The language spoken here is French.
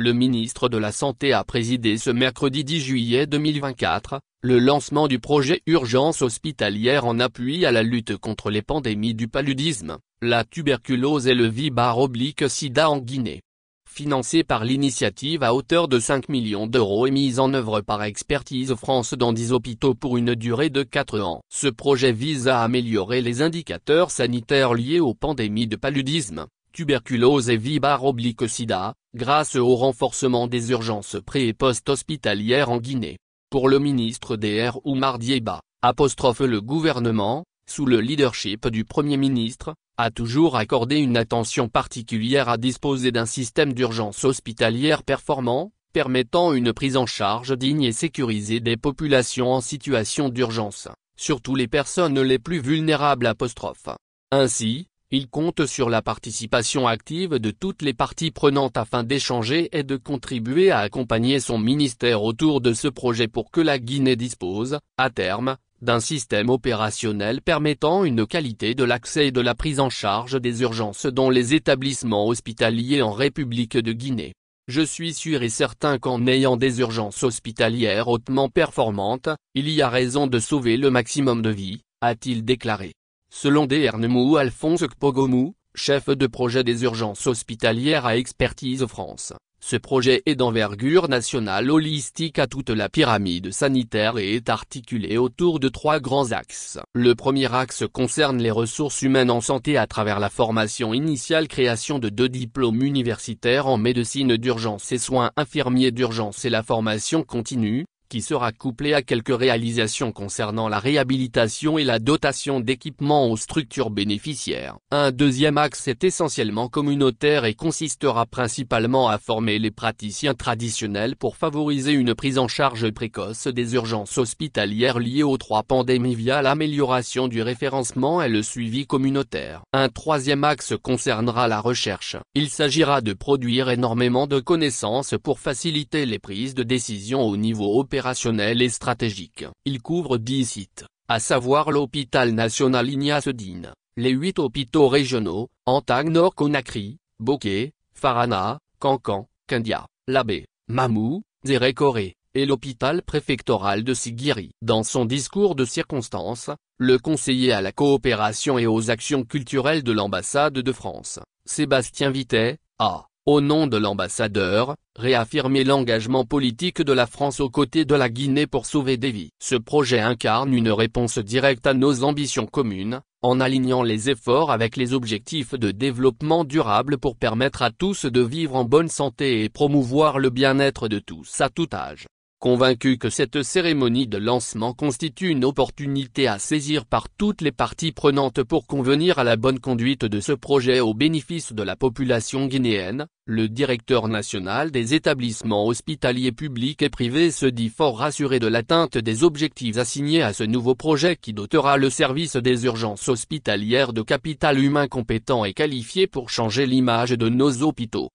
Le ministre de la Santé a présidé ce mercredi 10 juillet 2024, le lancement du projet Urgence hospitalière en appui à la lutte contre les pandémies du paludisme, la tuberculose et le oblique sida en Guinée. Financé par l'initiative à hauteur de 5 millions d'euros et mise en œuvre par Expertise France dans 10 hôpitaux pour une durée de 4 ans. Ce projet vise à améliorer les indicateurs sanitaires liés aux pandémies de paludisme, tuberculose et oblique sida grâce au renforcement des urgences pré- et post-hospitalières en Guinée. Pour le ministre DR Oumar Diéba, le gouvernement, sous le leadership du Premier ministre, a toujours accordé une attention particulière à disposer d'un système d'urgence hospitalière performant, permettant une prise en charge digne et sécurisée des populations en situation d'urgence, surtout les personnes les plus vulnérables. Ainsi, il compte sur la participation active de toutes les parties prenantes afin d'échanger et de contribuer à accompagner son ministère autour de ce projet pour que la Guinée dispose, à terme, d'un système opérationnel permettant une qualité de l'accès et de la prise en charge des urgences dans les établissements hospitaliers en République de Guinée. Je suis sûr et certain qu'en ayant des urgences hospitalières hautement performantes, il y a raison de sauver le maximum de vies, a-t-il déclaré. Selon Dernemu Alphonse Kpogomou, chef de projet des urgences hospitalières à Expertise France, ce projet est d'envergure nationale holistique à toute la pyramide sanitaire et est articulé autour de trois grands axes. Le premier axe concerne les ressources humaines en santé à travers la formation initiale création de deux diplômes universitaires en médecine d'urgence et soins infirmiers d'urgence et la formation continue, qui sera couplé à quelques réalisations concernant la réhabilitation et la dotation d'équipements aux structures bénéficiaires. Un deuxième axe est essentiellement communautaire et consistera principalement à former les praticiens traditionnels pour favoriser une prise en charge précoce des urgences hospitalières liées aux trois pandémies via l'amélioration du référencement et le suivi communautaire. Un troisième axe concernera la recherche. Il s'agira de produire énormément de connaissances pour faciliter les prises de décision au niveau opérationnel et stratégique. Il couvre dix sites, à savoir l'hôpital national Ignace Dine, les huit hôpitaux régionaux, Antagne Nord Conakry, Bokeh, Farana, Cancan, Kindia, Labé, Mamou, Zérecoré et l'hôpital préfectoral de Sigiri. Dans son discours de circonstance, le conseiller à la coopération et aux actions culturelles de l'ambassade de France, Sébastien Vitet, a au nom de l'ambassadeur, réaffirmer l'engagement politique de la France aux côtés de la Guinée pour sauver des vies. Ce projet incarne une réponse directe à nos ambitions communes, en alignant les efforts avec les objectifs de développement durable pour permettre à tous de vivre en bonne santé et promouvoir le bien-être de tous à tout âge convaincu que cette cérémonie de lancement constitue une opportunité à saisir par toutes les parties prenantes pour convenir à la bonne conduite de ce projet au bénéfice de la population guinéenne, le directeur national des établissements hospitaliers publics et privés se dit fort rassuré de l'atteinte des objectifs assignés à ce nouveau projet qui dotera le service des urgences hospitalières de capital humain compétent et qualifié pour changer l'image de nos hôpitaux.